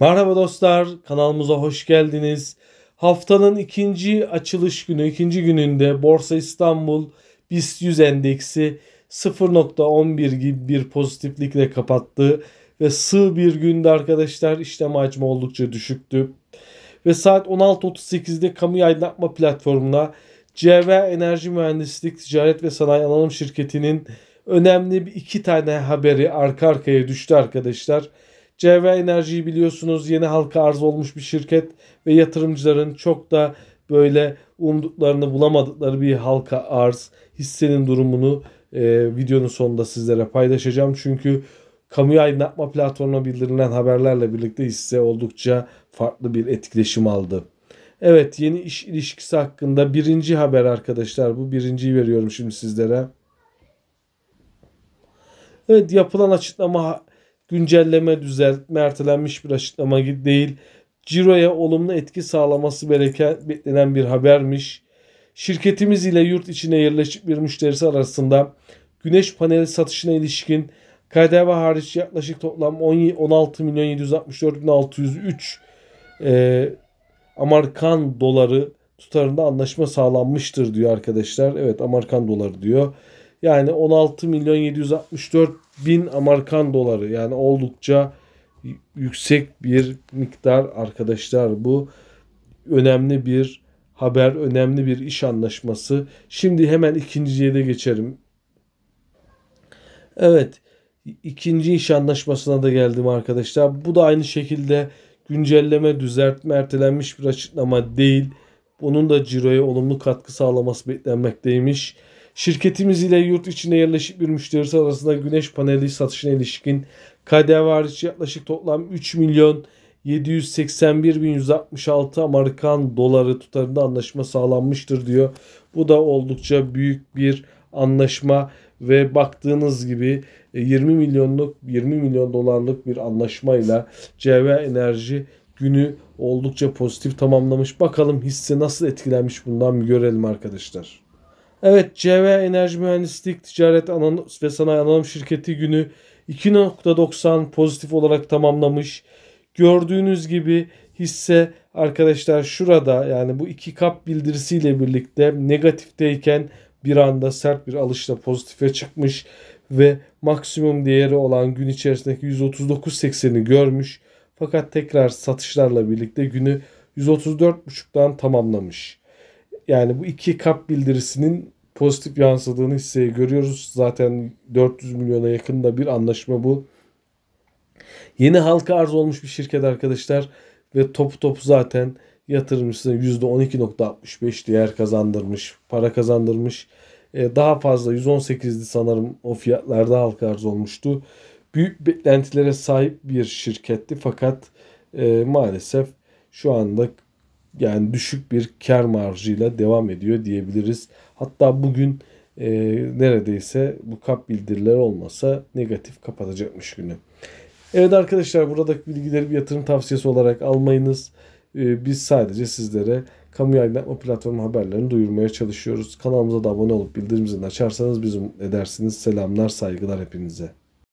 Merhaba dostlar, kanalımıza hoş geldiniz. Haftanın ikinci açılış günü, ikinci gününde Borsa İstanbul BIST 100 endeksi 0.11 gibi bir pozitiflikle kapattı ve sığ bir günde arkadaşlar işlem hacmi oldukça düşüktü. Ve saat 16.38'de kamu yayınlatma platformuna CV Enerji Mühendislik Ticaret ve Sanayi Anonim Şirketi'nin önemli iki tane haberi arka arkaya düştü arkadaşlar. Arkadaşlar CV Enerji'yi biliyorsunuz yeni halka arz olmuş bir şirket ve yatırımcıların çok da böyle umduklarını bulamadıkları bir halka arz hissenin durumunu e, videonun sonunda sizlere paylaşacağım. Çünkü kamuya aydınlatma platformuna bildirilen haberlerle birlikte hisse oldukça farklı bir etkileşim aldı. Evet yeni iş ilişkisi hakkında birinci haber arkadaşlar bu birinciyi veriyorum şimdi sizlere. Evet yapılan açıklama güncelleme, düzeltme, ertelenmiş bir açıklama değil. Ciro'ya olumlu etki sağlaması bereken, beklenen bir habermiş. Şirketimiz ile yurt içine yerleşik bir müşterisi arasında güneş paneli satışına ilişkin KDV hariç yaklaşık toplam 16 milyon 764 bin 603 e, Amerikan doları tutarında anlaşma sağlanmıştır diyor arkadaşlar. Evet Amerikan doları diyor. Yani 16 milyon 764 bin Amerikan doları yani oldukça yüksek bir miktar arkadaşlar bu önemli bir haber, önemli bir iş anlaşması. Şimdi hemen ikinciye de geçerim. Evet, ikinci iş anlaşmasına da geldim arkadaşlar. Bu da aynı şekilde güncelleme, düzeltme, ertelenmiş bir açıklama değil. Bunun da ciroya olumlu katkı sağlaması beklenmekteymiş. Şirketimiz ile yurt içinde yerleşik bir müşteri arasında güneş paneli satışına ilişkin KDV hariç yaklaşık toplam 3 milyon 781.166 Amerikan doları tutarında anlaşma sağlanmıştır diyor. Bu da oldukça büyük bir anlaşma ve baktığınız gibi 20 e, milyonluk 20 milyon dolarlık bir anlaşmayla CV Enerji günü oldukça pozitif tamamlamış. Bakalım hisse nasıl etkilenmiş bundan bir görelim arkadaşlar. Evet CV Enerji Mühendislik Ticaret Anon ve Sanayi Anonim Şirketi günü 2.90 pozitif olarak tamamlamış. Gördüğünüz gibi hisse arkadaşlar şurada yani bu iki kap bildirisiyle birlikte negatifteyken bir anda sert bir alışla pozitife çıkmış ve maksimum değeri olan gün içerisindeki 139.80'i görmüş. Fakat tekrar satışlarla birlikte günü 134.5'tan tamamlamış. Yani bu iki kap bildirisinin pozitif yansıdığını hisseye görüyoruz. Zaten 400 milyona yakın da bir anlaşma bu. Yeni halka arz olmuş bir şirket arkadaşlar ve topu topu zaten yatırımcısına %12.65 değer kazandırmış, para kazandırmış. E, daha fazla 118'di sanırım o fiyatlarda halka arz olmuştu. Büyük beklentilere sahip bir şirketti fakat e, maalesef şu anda yani düşük bir kar marjıyla devam ediyor diyebiliriz. Hatta bugün e, neredeyse bu kap bildiriler olmasa negatif kapatacakmış günü. Evet arkadaşlar buradaki bilgileri bir yatırım tavsiyesi olarak almayınız. E, biz sadece sizlere kamu yayınlatma platformu haberlerini duyurmaya çalışıyoruz. Kanalımıza da abone olup bildirim açarsanız bizi mutlu edersiniz. Selamlar, saygılar hepinize.